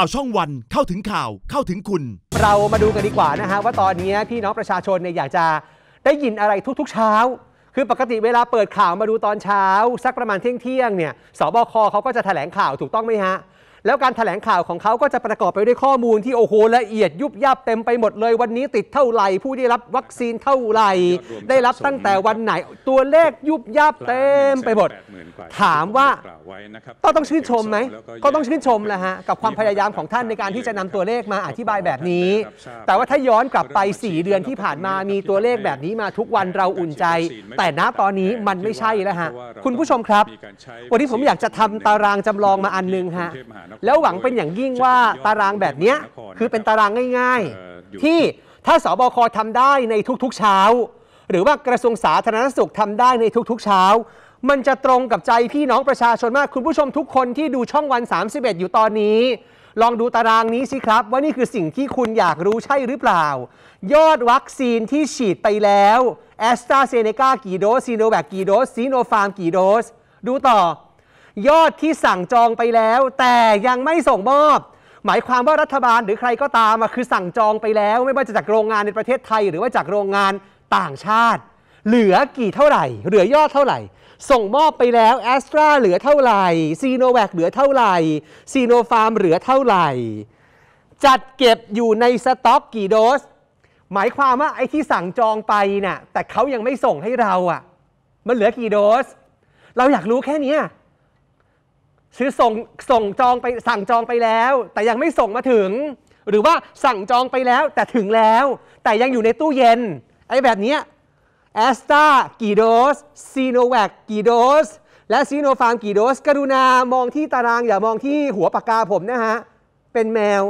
ข่าวช่องวันเข้าถึงข่าวเข้าถึงคุณ เรามาดูกันดีกว่านะฮะว่าตอนนี้พี่น้องประชาชนเนี่ยอยากจะได้ยินอะไรทุกๆเช้า คือปกติเวลาเปิดข่าวมาดูตอนเช้า สักประมาณเที่ยงเที่ยงเนี่ยสบคเขาก็จะแถลงข่าวถูกต้องไหมฮะแล้วการถแถลงข่าวของเขาก็จะประกอบไปด้วยข้อมูลที่โอ้โหละเอียดยุบยับเต็มไปหมดเลย วันนี้ติดเท่าไหร่ผู้ได้รับวัคซีนเท่าไหร่ได้รับตั้งแต่วันไหนตัวเลขยุบยับเต็มไปหมด ถามว่าต้องต้องชื่นชมไหม ก็ต้องชื่นชมแหละฮะกับความพยายามของท่านในการที่จะนำตัวเลขมาอธิบายแบบนี้ แต่ว่าถ้าย้อนกลับไป4เดือนที่ผ่านมามีตัวเลขแบบนี้มาทุกวันเราอุ่นใจ แต่ณตอนนี้มันไม่ใช่แล้วฮะคุณผู้ชมครับ วันนี้ผมอยากจะทำตารางจำลองมาอันนึงฮะแล้วหวังเป็นอย่างยิ่งว่าตารางแบบนี้คือเป็นตารางง่ายๆ ที่ถ้าสบคทำได้ในทุกๆเช้า หรือว่ากระทรวงสาธารณสุขทำได้ในทุกๆเช้ามันจะตรงกับใจพี่น้องประชาชนมากคุณผู้ชมทุกคนที่ดูช่องวัน31อยู่ตอนนี้ ลองดูตารางนี้สิครับว่านี่คือสิ่งที่คุณอยากรู้ใช่หรือเปล่ายอดวัคซีนที่ฉีดไปแล้วแอสตราเซเนกากี่โดสซีโนแวคกี่โดสซีโนฟาร์มกี่โดสดูต่อยอดที่สั่งจองไปแล้ว แต่ยังไม่ส่งมอบ หมายความว่ารัฐบาลหรือใครก็ตามคือสั่งจองไปแล้วไม่ว่าจะจากโรงงานในประเทศไทย หรือว่าจากโรงงานต่างชาติ เหลือกี่เท่าไหร่ เหลือยอดเท่าไหร่ ส่งมอบไปแล้วแอสตราเหลือเท่าไหร่ซีโนแวคเหลือเท่าไหร่ซีโนฟาร์มเหลือเท่าไหร่จัดเก็บอยู่ในสต็อกกี่โดส หมายความว่าไอ้ที่สั่งจองไปเนะ่ยแต่เขายังไม่ส่งให้เราอะ่ะมันเหลือกี่โดสเราอยากรู้แค่นี้ซื้อส่งส่งจองไปสั่งจองไปแล้ว แต่ยังไม่ส่งมาถึง หรือว่าสั่งจองไปแล้วแต่ถึงแล้ว แต่ยังอยู่ในตู้เย็นไอ้แบบนี้แอสตากี่โดสซีโนแวคกี่โดสและซีโนฟาร์มกี่โดสกรุณามองที่ตารางอย่ามองที่หัวปากกาผมนะฮะ เป็นแมว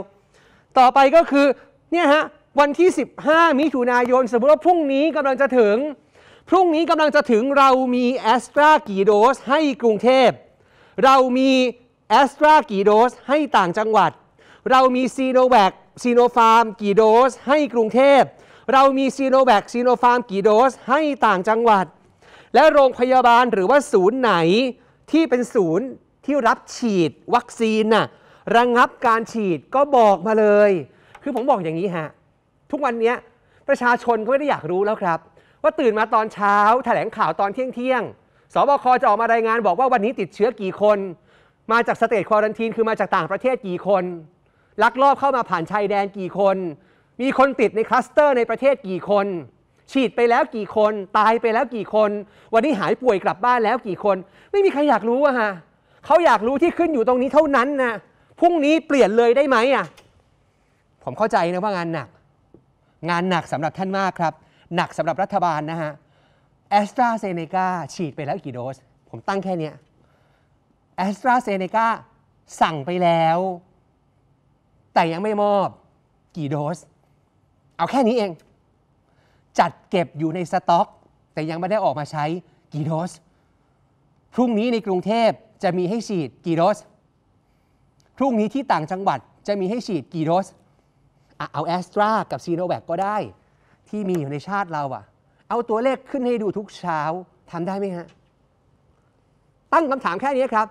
ต่อไปก็คือเนี่ยฮะวันที่ 15มิถุนายนสมมติว่าพรุ่งนี้กำลังจะถึง พรุ่งนี้กำลังจะถึงเรามีแอสตรากี่โดสให้กรุงเทพเรามีแอสตรากี่โดส ให้ต่างจังหวัด เรามีซีโนแวคซีโนฟาร์มกี่โดส ให้กรุงเทพ เรามีซีโนแวคซีโนฟาร์มกี่โดส ให้ต่างจังหวัด และโรงพยาบาลหรือว่าศูนย์ไหนที่เป็นศูนย์ที่รับฉีดวัคซีนน่ะ ระงงับการฉีดก็บอกมาเลย คือผมบอกอย่างนี้ฮะ ทุกวันนี้ประชาชนก็ไม่ได้อยากรู้แล้วครับ ว่าตื่นมาตอนเช้าแถลงข่าวตอนเที่ยงเที่ยงสบคจะออกมารายงานบอกว่าวันนี้ติดเชื้อกี่คน มาจากสเตจควอรันทีนคือมาจากต่างประเทศกี่คนลักลอบเข้ามาผ่านชายแดนกี่คน มีคนติดในคลัสเตอร์ในประเทศกี่คน ฉีดไปแล้วกี่คน ตายไปแล้วกี่คน วันนี้หายป่วยกลับบ้านแล้วกี่คน ไม่มีใครอยากรู้อะฮะเขาอยากรู้ที่ขึ้นอยู่ตรงนี้เท่านั้นนะพรุ่งนี้เปลี่ยนเลยได้ไหมอะผมเข้าใจนะว่างานหนัก งานหนักสำหรับท่านมากครับ หนักสำหรับรัฐบาลนะฮะแอสตราเซเนกาฉีดไปแล้วกี่โดส ผมตั้งแค่นี้แอสตราเซเนกาสั่งไปแล้ว แต่ยังไม่มอบกี่โดสเอาแค่นี้เอง จัดเก็บอยู่ในสต็อก แต่ยังไม่ได้ออกมาใช้กี่โดสพรุ่งนี้ในกรุงเทพจะมีให้ฉีดกี่โดสพรุ่งนี้ที่ต่างจังหวัดจะมีให้ฉีดกี่โดสเอาแอสตรากับซีโนแวคก็ได้ ที่มีอยู่ในชาติเราอะเอาตัวเลขขึ้นให้ดูทุกเช้า ทำได้ไหมฮะ ตั้งคำถามแค่นี้ครับ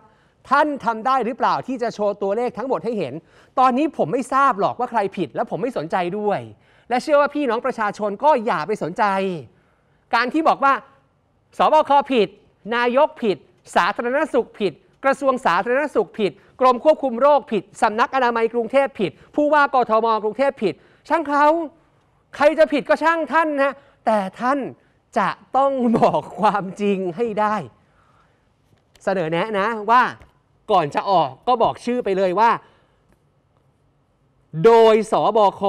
ท่านทำได้หรือเปล่าที่จะโชว์ตัวเลขทั้งหมดให้เห็น ตอนนี้ผมไม่ทราบหรอกว่าใครผิดและผมไม่สนใจด้วย และเชื่อว่าพี่น้องประชาชนก็อย่าไปสนใจ การที่บอกว่าสบคผิด นายกผิด สาธารณสุขผิด กระทรวงสาธารณสุขผิด กรมควบคุมโรคผิดสำนักอนามัยกรุงเทพผิด ผู้ว่ากทมกรุงเทพผิด ช่างเขาใครจะผิดก็ช่างท่านนะแต่ท่านจะต้องบอกความจริงให้ได้ เสนอแนะนะว่าก่อนจะออกก็บอกชื่อไปเลยว่า โดยสบค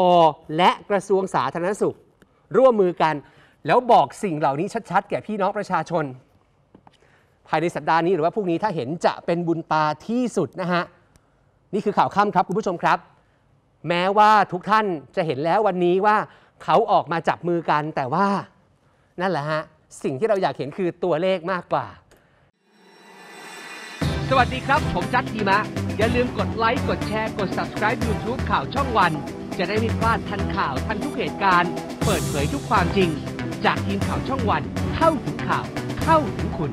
และกระทรวงสาธารณสุขร่วมมือกัน แล้วบอกสิ่งเหล่านี้ชัดๆ แก่พี่น้องประชาชน ภายในสัปดาห์นี้หรือว่าพรุ่งนี้ถ้าเห็นจะเป็นบุญตาที่สุดนะฮะนี่คือข่าวค่ำครับคุณผู้ชมครับ แม้ว่าทุกท่านจะเห็นแล้ววันนี้ว่าเขาออกมาจับมือกันแต่ว่านั่นแหละฮะสิ่งที่เราอยากเห็นคือตัวเลขมากกว่า สวัสดีครับ ผมจัดทีมะ อย่าลืมกดไลค์กดแชร์ กด subscribe YouTube ข่าวช่องวัน จะได้ไม่พลาดทันข่าว ทันทุกเหตุการณ์ เปิดเผยทุกความจริง จากทีมข่าวช่องวัน เข้าถึงข่าวเข้าถึงคุณ